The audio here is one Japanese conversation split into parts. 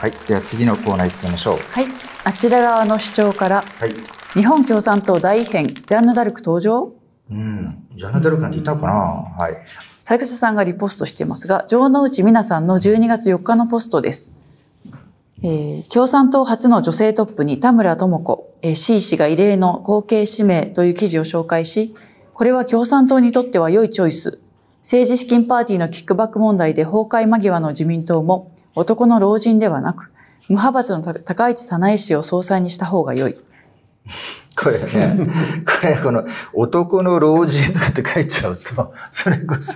はい、では次のコーナー行ってみましょう。はい、あちら側の主張から。はい。日本共産党大異変、ジャンヌダルク登場。うん、ジャンヌダルクなんていたかな。うん、はい。三枝さんがリポストしていますが、城之内美奈さんの12月4日のポストです。えー、共産党初の女性トップに田村智子、えー、C 氏が異例の後継指名という記事を紹介し、これは共産党にとっては良いチョイス。政治資金パーティーのキックバック問題で崩壊間際の自民党も、男の老人ではなく、無派閥の高市早苗氏を総裁にした方が良い。これね、これこの男の老人って書いちゃうと、それこそ、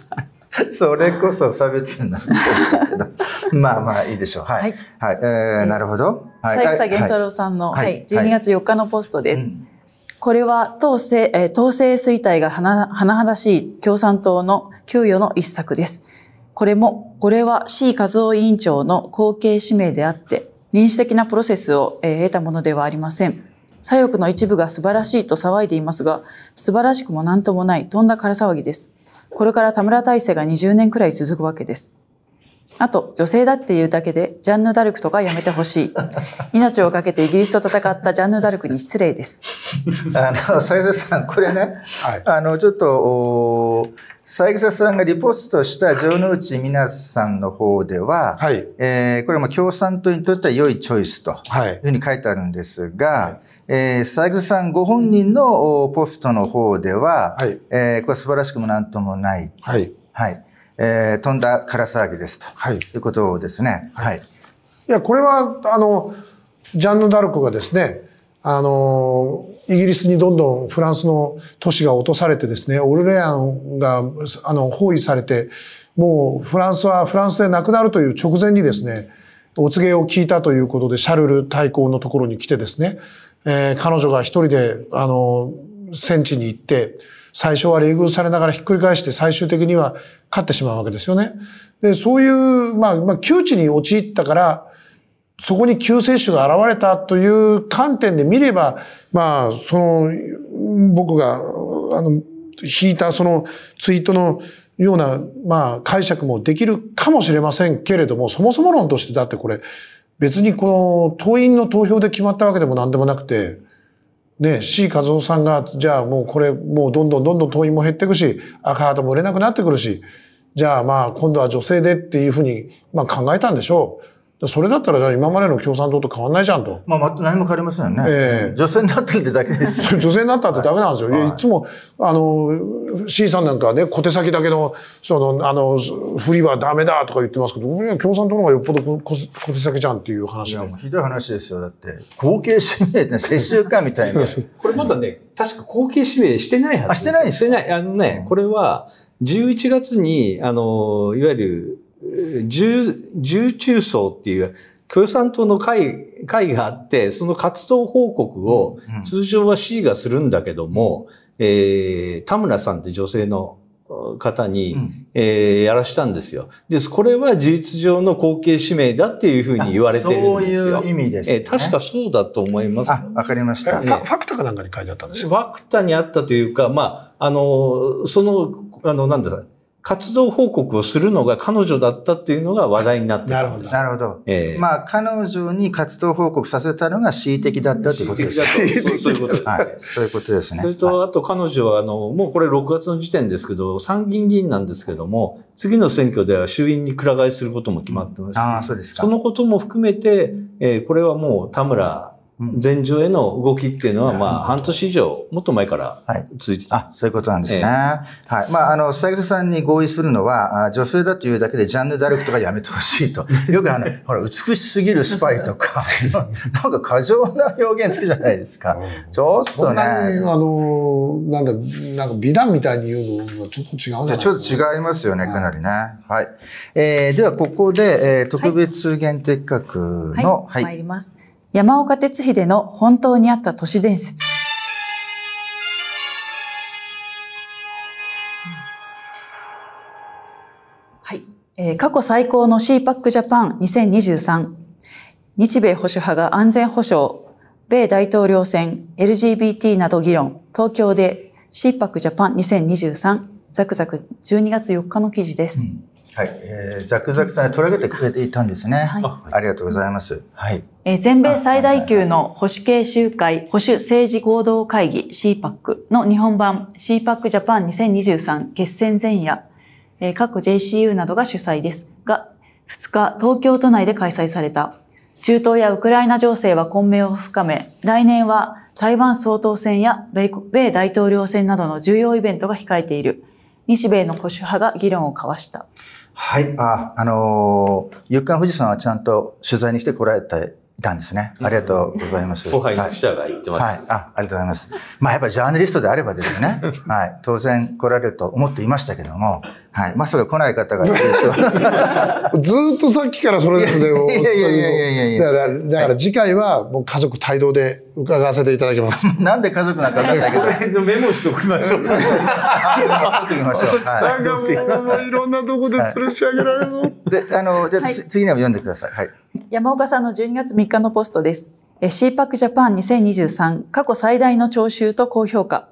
それこそ差別になっちゃうけど、まあまあいいでしょう。はい。はい。はい、えー、なるほど。はい。佐久源太郎さんの、はい、はい、12月4日のポストです。はい、これは統制、えー、統制衰退が甚な、だしい共産党の給与の一策です。これも、これは C 和夫委員長の後継指名であって、民主的なプロセスを得たものではありません。左翼の一部が素晴らしいと騒いでいますが、素晴らしくも何ともない、とんだから騒ぎです。これから田村体制が20年くらい続くわけです。あと、女性だっていうだけで、ジャンヌ・ダルクとかやめてほしい。命をかけてイギリスと戦ったジャンヌ・ダルクに失礼です。あの、斉藤さん、これね、はい、あの、ちょっと、三枝さんがリポストした城之内皆さんの方では、はい、えー、これも共産党にとっては良いチョイスというふうに書いてあるんですが、はいえー、三枝さんご本人のポストの方では、はい、えー、これ素晴らしくも何ともない、はいはいえー、飛んだから騒ぎですと、はい、いうことですね。はい、いやこれはあのジャンヌ・ダルクがですねあの、イギリスにどんどんフランスの都市が落とされてですね、オルレアンが、あの、包囲されて、もうフランスはフランスで亡くなるという直前にですね、お告げを聞いたということで、シャルル大公のところに来てですね、えー、彼女が一人で、あの、戦地に行って、最初は冷遇されながらひっくり返して、最終的には勝ってしまうわけですよね。で、そういう、まあ、まあ、窮地に陥ったから、そこに救世主が現れたという観点で見れば、まあ、その、僕が、あの、引いたそのツイートのような、まあ、解釈もできるかもしれませんけれども、そもそも論としてだってこれ、別にこの党員の投票で決まったわけでも何でもなくて、ね、C 和夫さんが、じゃあもうこれ、もうどんどんどんどん党員も減っていくし、赤旗も売れなくなってくるし、じゃあまあ今度は女性でっていうふうに、まあ考えたんでしょう。それだったらじゃあ今までの共産党と変わんないじゃんと。まあ、ま、何も変わりませんよね。ええー、女性になったってだけですよ。女性になったってダメなんですよ。はい、いつも、あの、C さんなんかね、小手先だけの、その、あの、振りはダメだとか言ってますけど、共産党の方がよっぽど小小手先じゃんっていう話で。いや、ひどい話ですよ。だって、後継指名って世襲かみたいな。これまだね、確か後継指名してないはずです。あ、してないしてない。あのね、これは、11月に、あの、いわゆる、重、重中層っていう共産党の会、会があって、その活動報告を通常は C がするんだけども、うん、えー、田村さんって女性の方に、うん、えー、やらしたんですよ。です。これは事実上の後継指名だっていうふうに言われてるんですよ。そういう意味です、ね、えー、確かそうだと思います。あ、わかりました、えー、ファクタかなんかに書いてあったんですかファクタにあったというか、まあ、あの、その、あの、なんでか活動報告をするのが彼女だったっていうのが話題になってたんです。なるほど。えー、まあ、彼女に活動報告させたのが恣意的だったということですね。そうそういうことです。はい。そういうことですね。それと、あと彼女は、あの、もうこれ6月の時点ですけど、参議院議員なんですけども、次の選挙では衆院にくら替えすることも決まってます、ね、ああ、そうですか。そのことも含めて、えー、これはもう田村、前場への動きっていうのは、まあ、半年以上、もっと前から続いてた、はい、あそういうことなんですね。えはい。まあ、あの、佐々木さんに合意するのは、女性だというだけでジャンヌ・ダルクとかやめてほしいと。よくあの、ほら、美しすぎるスパイとか、なんか過剰な表現つくじゃないですか。ちょっとね。あの、なんだ、なんか美談みたいに言うのはちょっと違うじゃちょっと違いますよね、かなりね。はい。えー、では、ここで、えー、特別限定企画の、はい、はい、参ります。山岡哲秀の本当にあった都市伝説。はい、えー、過去最高の CPAC ジャパン2023。日米保守派が安全保障、米大統領選、LGBT など議論、東京で CPAC ジャパン2023、ザクザク12月4日の記事です。うん、はい、えー、ザクザクさん取り上げてくれていたんですね。はい、ありがとうございます。はい。えー、全米最大級の保守系集会、保守政治行動会議 CPAC の日本版 CPAC ジャパン2023決戦前夜、えー、各 JCU などが主催ですが、2日東京都内で開催された。中東やウクライナ情勢は混迷を深め、来年は台湾総統選や米大統領選などの重要イベントが控えている。日米の保守派が議論を交わした。はい、あ、あのー、かん富士山はちゃんと取材にしてこられてたんですね。ありがとうございます。後輩の記が言ってます、はい。はい。あ、ありがとうございます。まあやっぱジャーナリストであればですね、はい、当然来られると思っていましたけども、はい、まあそれ来ない方が ずっとさっきからそれですね。いやいやいやいやいやだかだから次回はもう家族帯同で伺わせていただきます。なんで家族なんかなんだけど。メモしておきましょう。メモしてきましょう。はい、いろんなとこで吊るし上げられそう。で、あの、じゃあ、はい、次の読んでください。はい。山岡さんの12月3日のポストです。CPAC Japan 2023過去最大の徴収と高評価。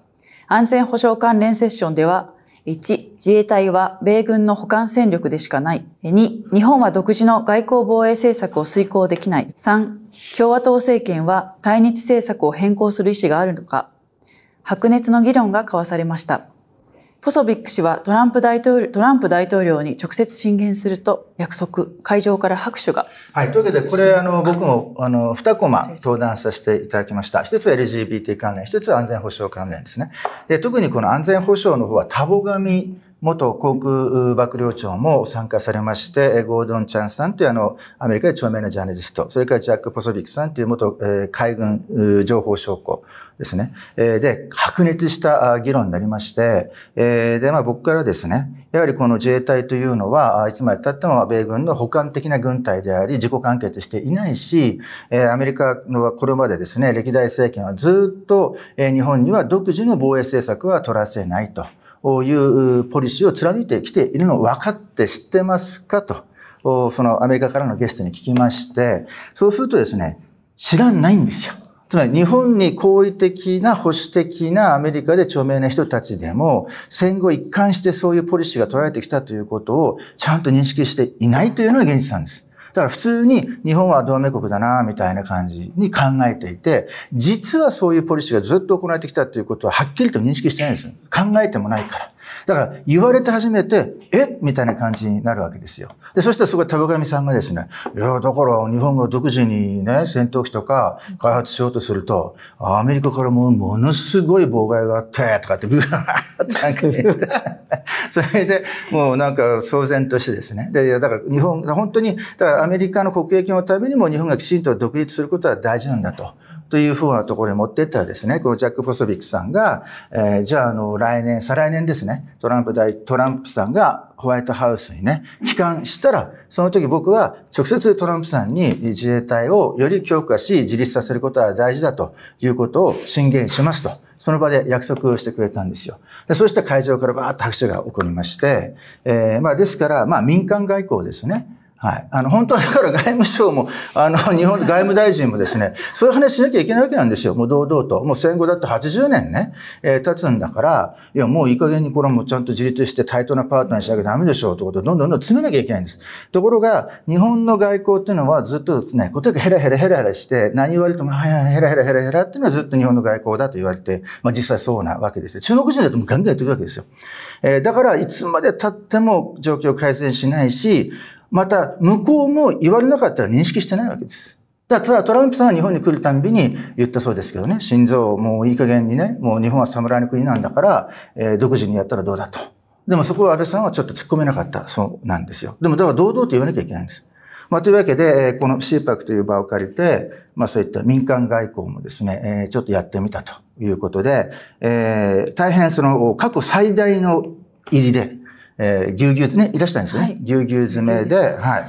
安全保障関連セッションでは、1、自衛隊は米軍の補完戦力でしかない。2、日本は独自の外交防衛政策を遂行できない。3、共和党政権は対日政策を変更する意思があるのか。白熱の議論が交わされました。ポソビック氏はトランプ大統領トランプ大統領に直接進言すると約束、会場から拍手が。はい、というわけで、これ、あの、僕も、あの、二コマ登壇させていただきました。一つは LGBT 関連、一つは安全保障関連ですね。で、特にこの安全保障の方は、タボ紙元航空幕僚長も参加されまして、ゴードン・チャンさんというあの、アメリカで著名なジャーナリスト、それからジャック・ポソビックさんという元、え海軍情報将校ですね。えで、白熱した議論になりまして、えで、まあ僕からですね、やはりこの自衛隊というのは、いつまで経っても米軍の補完的な軍隊であり、自己完結していないし、えアメリカのこれまでですね、歴代政権はずっと、え日本には独自の防衛政策は取らせないと。ういうポリシーを貫いてきているのを分かって知ってますかと、そのアメリカからのゲストに聞きまして、そうするとですね、知らないんですよ。つまり日本に好意的な保守的なアメリカで著名な人たちでも戦後一貫してそういうポリシーが取られてきたということをちゃんと認識していないというのが現実なんです。だから普通に日本は同盟国だな、みたいな感じに考えていて、実はそういうポリシーがずっと行われてきたということははっきりと認識してないんです。考えてもないから。だから言われて初めて、えみたいな感じになるわけですよ。で、そしたらそこで田上さんがですね、いや、だから日本が独自にね、戦闘機とか開発しようとすると、アメリカからもものすごい妨害があって、とかって、ブーってなんか言って、それでもうなんか騒然としてですね。で、だから日本、本当に、だからアメリカの国益のためにも日本がきちんと独立することは大事なんだと。というふうなところに持ってったらですね、このジャック・ポソビックさんが、えー、じゃあ、あの、来年、再来年ですね、トランプ大、トランプさんがホワイトハウスにね、帰還したら、その時僕は直接トランプさんに自衛隊をより強化し、自立させることは大事だということを進言しますと。その場で約束をしてくれたんですよ。でそうした会場からバーッと拍手が起こりまして、えー、まあですから、まあ民間外交ですね。はい。あの、本当はだから外務省も、あの、日本外務大臣もですね、そういう話しなきゃいけないわけなんですよ。もう堂々と。もう戦後だって80年ね、えー、経つんだから、いや、もういい加減にこれもちゃんと自立して対等なパートナーにしなきゃダメでしょうってことをどんどんどん詰めなきゃいけないんです。ところが、日本の外交っていうのはずっとですね、ことにヘラヘラヘラヘラして、何言われても、はいはい、ヘラヘラヘラヘラっていうのはずっと日本の外交だと言われて、まあ実際そうなわけですよ。中国人だともうガンガンやってるわけですよ。えー、だから、いつまで経っても状況改善しないし、また、向こうも言われなかったら認識してないわけです。だただトランプさんは日本に来るたんびに言ったそうですけどね、心臓もういい加減にね、もう日本は侍の国なんだから、えー、独自にやったらどうだと。でもそこは安倍さんはちょっと突っ込めなかったそうなんですよ。でもだから堂々と言わなきゃいけないんです。まあ、というわけで、この CPAC という場を借りて、まあそういった民間外交もですね、えちょっとやってみたということで、えー、大変その過去最大の入りでえー、ぎゅうぎゅうね、いらしたんですよね。ぎゅうぎゅう詰めで、はい。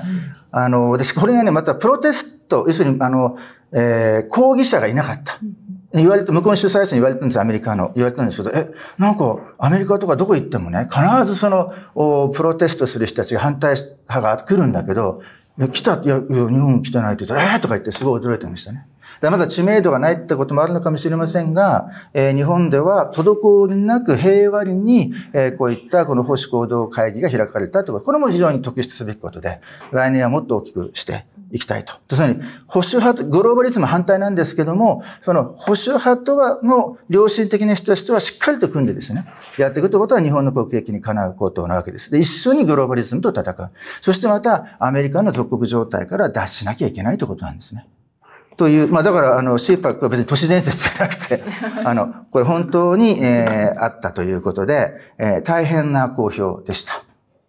あの、私、これがね、またプロテスト、要するに、あの、えー、抗議者がいなかった。言われて、向こうの主催者に言われたんですアメリカの。言われたんですけど、え、なんか、アメリカとかどこ行ってもね、必ずその、おプロテストする人たち反対派が来るんだけど、来た、いや、日本来てないって言ったら、えー、とか言ってすごい驚いてましたね。でまだ知名度がないってこともあるのかもしれませんが、えー、日本では滞りなく平和に、えー、こういったこの保守行動会議が開かれたとてこと。これも非常に特筆すべきことで、来年はもっと大きくしていきたいと。要するに、保守派と、グローバリズム反対なんですけども、その保守派とは、の良心的な人たちとはしっかりと組んでですね、やっていくということは日本の国益にかなうことなわけです。で、一緒にグローバリズムと戦う。そしてまた、アメリカの属国状態から脱しなきゃいけないということなんですね。という、まあだからあのーパックは別に都市伝説じゃなくて、あの、これ本当に、えー、あったということで、えー、大変な好評でした。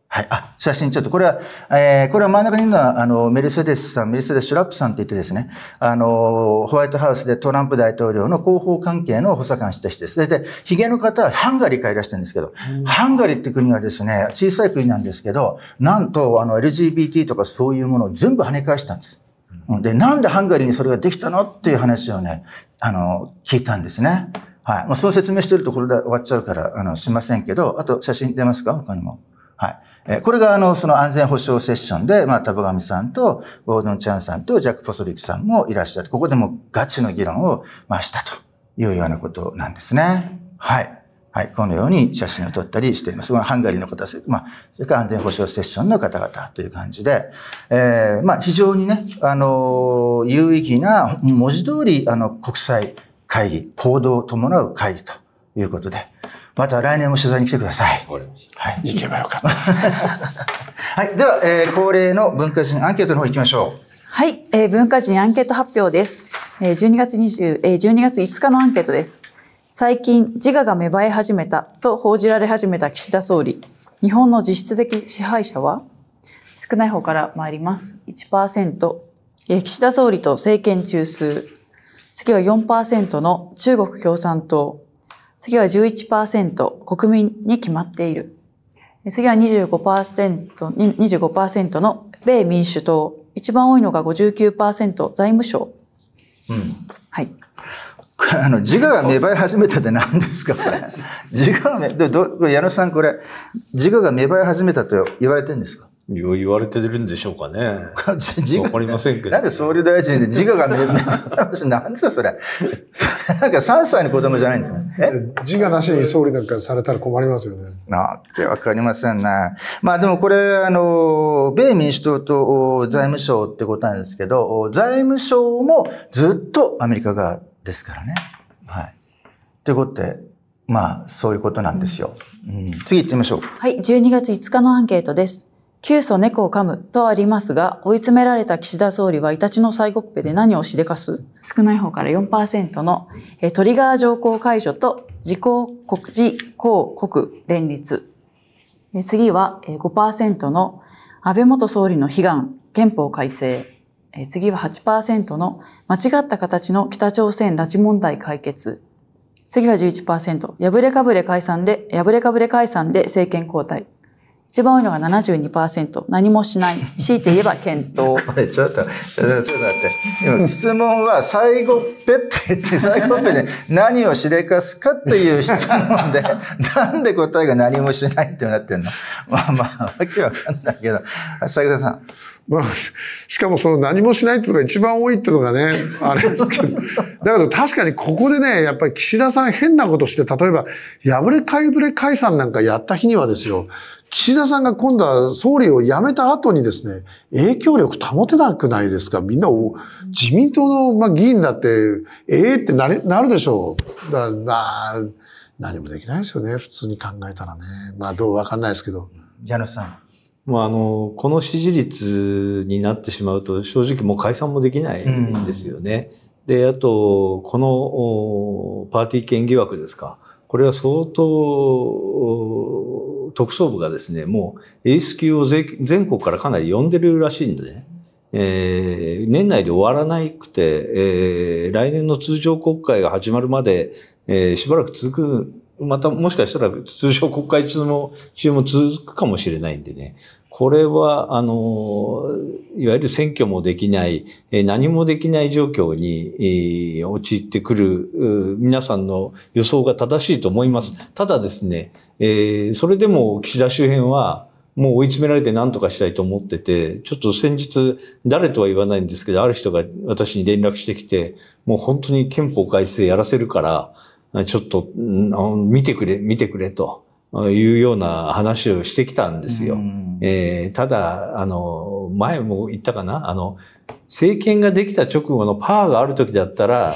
はい。あ、写真ちょっと、これは、えー、これは真ん中にいるのは、あの、メルセデスさん、メルセデス・シュラップさんって言ってですね、あの、ホワイトハウスでトランプ大統領の広報関係の補佐官した人です。で、髭の方はハンガリーからいらしたんですけど、ハンガリーって国はですね、小さい国なんですけど、なんと、あの、LGBT とかそういうものを全部跳ね返したんです。で、なんでハンガリーにそれができたのっていう話をね、あの、聞いたんですね。はい。まあ、その説明してるとこれで終わっちゃうから、あの、しませんけど、あと写真出ますか他にも。はい。えー、これがあの、その安全保障セッションで、まあ、タブガミさんと、ゴードン・チャンさんと、ジャック・ポソリックさんもいらっしゃって、ここでもガチの議論を、まあ、したというようなことなんですね。はい。はい、このように写真を撮ったりしています。ハンガリーの方、まあ、それから安全保障セッションの方々という感じで、えー、まあ、非常にね、あの、有意義な、文字通り、あの、国際会議、行動を伴う会議ということで、また来年も取材に来てください。はい。行けばよかった。はい。では、えー、恒例の文化人アンケートの方行きましょう。はい。えー、文化人アンケート発表です。え12月20、え12月5日のアンケートです。最近自我が芽生え始めたと報じられ始めた岸田総理。日本の実質的支配者は少ない方から参ります。1%。岸田総理と政権中枢。次は4%の中国共産党。次は11%国民に決まっている。次は25%、25%の米民主党。一番多いのが59%財務省。うん。はい。あの、自我が芽生え始めたって何ですか、これ。自我が芽、ど、これ矢野さん、これ、自我が芽生え始めたと言われてるんですか言われてるんでしょうかね。わかりませんけど、なんで総理大臣で自我が芽生え、た 何ですか、それ。なんか3歳の子供じゃないんですね。自我なしに総理なんかされたら困りますよね。なってわかりませんね。まあでもこれ、あの、米民主党と財務省ってことなんですけど、財務省もずっとアメリカがですからね。はい。ということで、まあ、そういうことなんですよ。うん、次行ってみましょう。はい、12月5日のアンケートです。急須猫を噛むとありますが、追い詰められた岸田総理はイタチの最後っぺで何をしでかす少ない方から4%の、えトリガー条項解除と自公国、自公国連立。え次は5%の安倍元総理の悲願、憲法改正。え次は8%の間違った形の北朝鮮拉致問題解決。次は11%、破れかぶれ解散で、破れかぶれ解散で政権交代。一番多いのが72%、何もしない、強いて言えば検討。これちょっと、ちょっと、ちょっと待って。質問は最後っぺって言って、最後っぺで何をしでかすかという質問で、なんで答えが何もしないってなってんのまあまあ、わけわかんないけど。浅草さん。まあ、しかもその何もしないってのが一番多いっていうのがね、あれですけど。だけど確かにここでね、やっぱり岸田さん変なことして、例えば、破れかいぶれ解散なんかやった日にはですよ、岸田さんが今度は総理を辞めた後にですね、影響力保てなくないですかみんな、自民党の、まあ、議員だって、ええー、ってなれなるでしょう。だまあ、何もできないですよね、普通に考えたらね。まあ、どうわかんないですけど。ジャヌスさん。まあ、あの、この支持率になってしまうと、正直もう解散もできないんですよね。うん、で、あと、このパーティー券疑惑ですか。これは相当、特捜部がですね、もうエース級を全国からかなり呼んでるらしいんでね。えー、年内で終わらなくて、えー、来年の通常国会が始まるまで、えー、しばらく続くまたもしかしたら通常国会中も、中も続くかもしれないんでね。これは、あの、いわゆる選挙もできない、何もできない状況に、陥ってくる、皆さんの予想が正しいと思います。ただですね、えそれでも岸田周辺は、もう追い詰められて何とかしたいと思ってて、ちょっと先日、誰とは言わないんですけど、ある人が私に連絡してきて、もう本当に憲法改正やらせるから、ちょっと、見てくれ、見てくれというような話をしてきたんですよ。えー、ただ、あの、前も言ったかな、あの、政権ができた直後のパワーがある時だったら、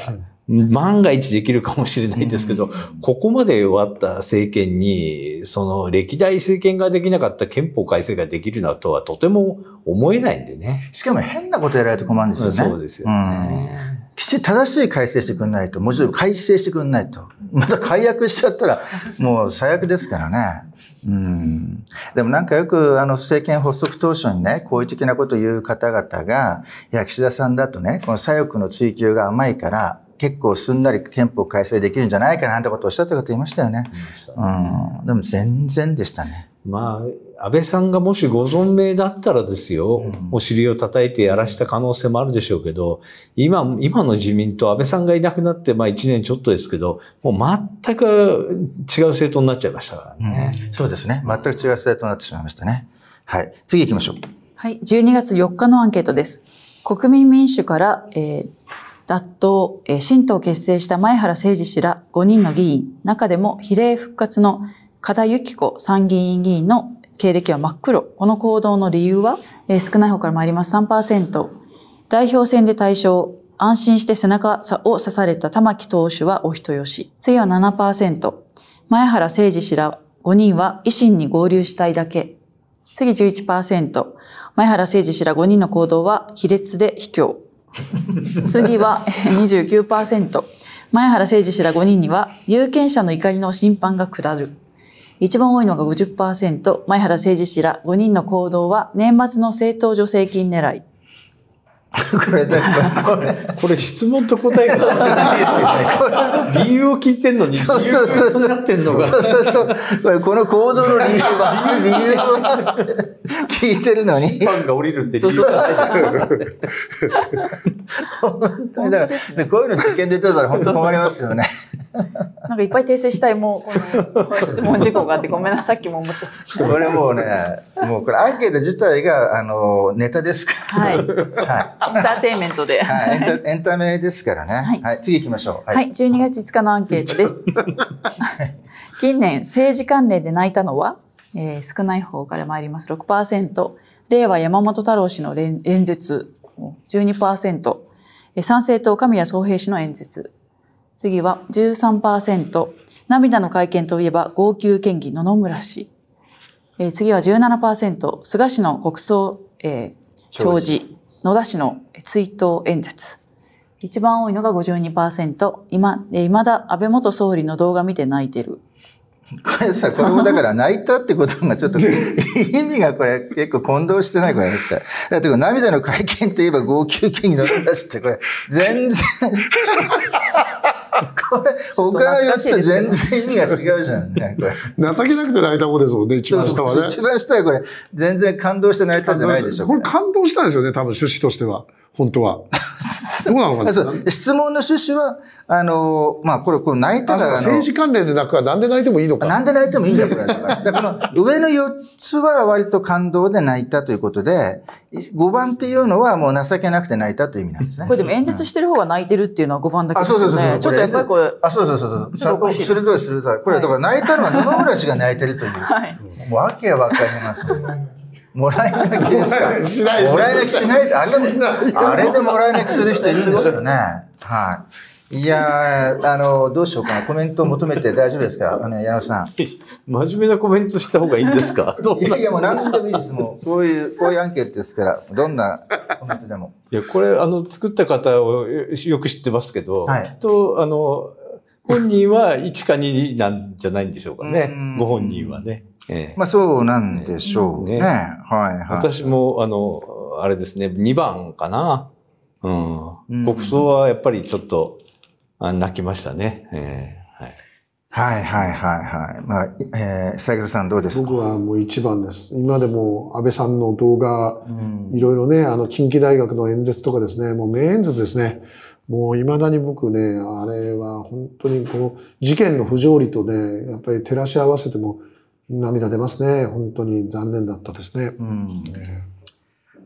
万が一できるかもしれないんですけど、ここまで終わった政権に、その歴代政権ができなかった憲法改正ができるなとはとても思えないんでね。しかも変なことやられると困るんですよね。そうですよね。きち正しい改正してくんないと、もちろん改正してくんないと。また解約しちゃったら、もう最悪ですからね。うん。でもなんかよく、あの、政権発足当初にね、好意的なことを言う方々が、いや、岸田さんだとね、この左翼の追求が甘いから、結構すんなり憲法改正できるんじゃないかなんてことをおっしゃった方いましたよね。うん。でも全然でしたね。まあ、安倍さんがもしご存命だったらですよ、お尻を叩いてやらした可能性もあるでしょうけど、今、今の自民党、安倍さんがいなくなって、まあ1年ちょっとですけど、もう全く違う政党になっちゃいましたからね。そうですね。全く違う政党になってしまいましたね。はい。次行きましょう。はい。12月4日のアンケートです。国民民主から、えー、脱党、え新党を結成した前原誠二氏ら5人の議員、中でも比例復活の加田由紀子参議院議員の経歴は真っ黒。この行動の理由は、えー、少ない方から参ります。3%。代表戦で対象。安心して背中を刺された玉木投手はお人よし。次は7%。前原誠二氏ら5人は維新に合流したいだけ。次11%。前原誠二氏ら5人の行動は卑劣で卑怯。次は29%。前原誠二氏ら5人には有権者の怒りの審判が下る。一番多いのが50%、前原誠二氏ら5人の行動は年末の政党助成金狙い。これ、ね、これ、これ質問と答えが合ってないですよね。理由を聞いてんのに、そうそうそう。なってんのが。そうそうそう。この行動の理由は、理由は、聞いてるのに。スパンが降りるって理由がない。本当にだから、こういうの実験で言ってたら本当困りますよね。なんかいっぱい訂正したい、もう、この質問事項があって、ごめんなさい、さっきも思ってた。これもうね、もうこれアンケート自体が、あの、ネタですから。はい。はい、エンターテイメントで。はい、エンタエンタメですからね。はい、はい、次行きましょう。はい、はい、12月5日のアンケートです。近年、政治関連で泣いたのは、えー、少ない方から参ります6%。令和山本太郎氏の演説12%、参政党神谷宗平氏の演説次は13%。涙の会見といえば号泣県議野々村氏。えー、次は17%。菅氏の国葬、えー、弔辞。野田氏の追悼演説。一番多いのが52%。今、えー、未だ安倍元総理の動画見て泣いてる。これさ、これもだから泣いたってことがちょっと、意味がこれ結構混同してないこれって。だって涙の会見といえば号泣県議野々村氏って、これ全然これ、他の吉と全然意味が違うじゃんね、情けなくて泣いた方ですもんね、一番下はね。一番下はこれ、全然感動して泣いたじゃないでしょ。うこれ感動したんですよね、多分、趣旨としては。本当は。そうなのかな質問の趣旨は、あの、まあ、これ、この泣いたら、政治関連で泣くは何で泣いてもいいのか。何で泣いてもいいんだよ、これ。だから、上の4つは割と感動で泣いたということで、5番っていうのはもう情けなくて泣いたという意味なんですね。これでも演説してる方が泣いてるっていうのは5番だけですね。あ、そうそうそうそう。ちょっとやっぱりこれ。あ、そうそうそうそう。鋭い鋭い。これ、だから泣いたのは野々村氏が泣いてるという。はい。もう訳わかります、ね。もらい泣きですか しないもらい泣きしないっあれで、あれでもらい泣きする人いるんですよね。はい。いやあの、どうしようかな。コメントを求めて大丈夫ですかあの、矢野さん。真面目なコメントした方がいいんですか いやいや、もう何でもいいです。もう、こういう、こういうアンケートですから、どんなコメントでも。いや、これ、あの、作った方をよく知ってますけど、はい、きっと、あの、本人は1か2なんじゃないんでしょうかね。ご本人はね。まあそうなんでしょうね。ねはいはい。私も、あの、あれですね、2番かな。うん。うん、国葬はやっぱりちょっと、あ泣きましたね。えー、はいはいはいはいまあ、えー、佐さんどうですか僕はもう一番です。今でも安倍さんの動画、いろいろね、あの、近畿大学の演説とかですね、もう名演説ですね。もう未だに僕ね、あれは本当にこの事件の不条理とね、やっぱり照らし合わせても、涙出ますね。本当に残念だったですね。うん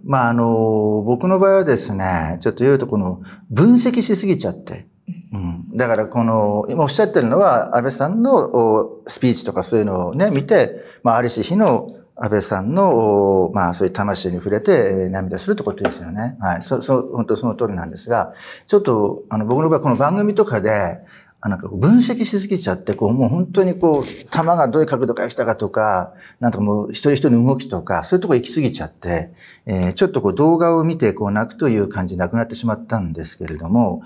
まあ、あの、僕の場合はですね、ちょっと言うとこの分析しすぎちゃって。うん、だからこの、今おっしゃってるのは安倍さんのスピーチとかそういうのをね、見て、まあ、あるし日の安倍さんの、まあ、そういう魂に触れて涙するってことですよね。はい。そ、そ、本当その通りなんですが、ちょっと、あの、僕の場合、この番組とかで、なんか分析しすぎちゃって、こう、もう本当にこう、弾がどういう角度から来たかとか、なんとかもう一人一人の動きとか、そういうとこ行き過ぎちゃって、えー、ちょっとこう動画を見て、こう泣くという感じなくなってしまったんですけれども、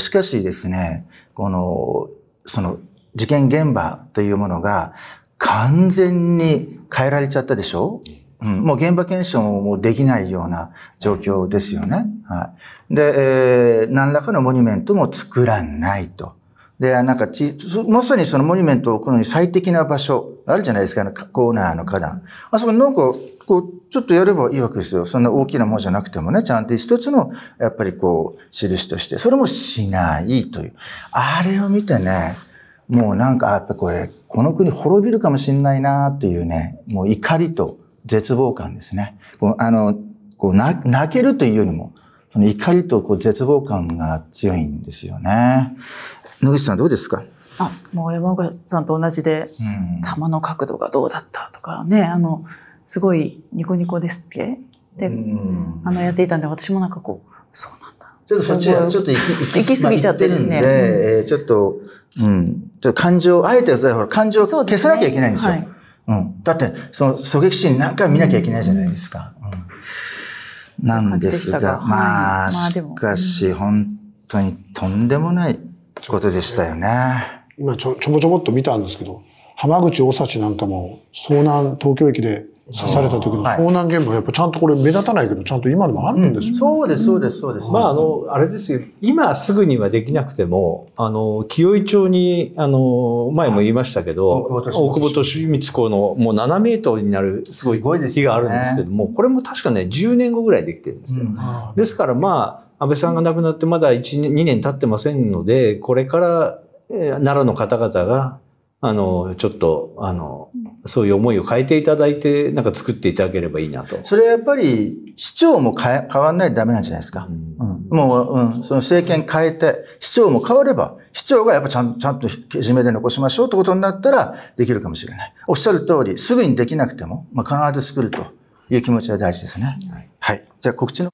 しかしですね、この、その、事件現場というものが完全に変えられちゃったでしょうん、もう現場検証もできないような状況ですよね。はい。で、えー、何らかのモニュメントも作らないと。で、なんかち、まさにそのモニュメントを置くのに最適な場所、あるじゃないですか、ね、コーナーの花壇。あそこなんか、こう、ちょっとやればいいわけですよ。そんな大きなものじゃなくてもね、ちゃんと一つの、やっぱりこう、印として、それもしないという。あれを見てね、もうなんか、やっぱこれ、この国滅びるかもしんないなっていうね、もう怒りと絶望感ですね。こうあの、こう、泣けるというよりも、怒りとこう絶望感が強いんですよね。野口さんどうですかあもう山岡さんと同じで、う球の角度がどうだったとかねあのすごいニコニコですっけで、あのやっていたんで私もなんかこうそうなんだちょっとそっちはちょっと行き行き過ぎちゃってですね、えー、ちょっとうんちょっと感情あえて感情を消さなきゃいけないんですよ、ねはい、うん、だってその狙撃シーン何回見なきゃいけないじゃないですか、うん、なんですがまあ、しかし本当にとんでもないことでしたよね。今ちょちょぼちょぼっと見たんですけど、浜口大幸なんかも遭難、東京駅で刺された時の遭難現場やっぱちゃんとこれ目立たないけど、ちゃんと今でもあるんですよ、ねうん、そうです、そうです、そうです。まあ、あの、あれですよ。今すぐにはできなくても、あの、清井町に、あの、前も言いましたけど、はい、大久保利光公のもう7メートルになるすごい木があるんですけども、ね、これも確かね、10年後ぐらいできてるんですよ。うん、ですからまあ、安倍さんが亡くなってまだ1年、2年経ってませんので、これから、え奈良の方々が、あの、ちょっと、あの、そういう思いを変えていただいて、なんか作っていただければいいなと。それはやっぱり、市長も変わんないとダメなんじゃないですか。うん、うん、もう、うん、その政権変えて、市長も変われば、市長がやっぱちゃんちゃんとけじめで残しましょうってことになったら、できるかもしれない。おっしゃる通り、すぐにできなくても、まあ、必ず作るという気持ちは大事ですね。はい、はい、じゃあ告知の。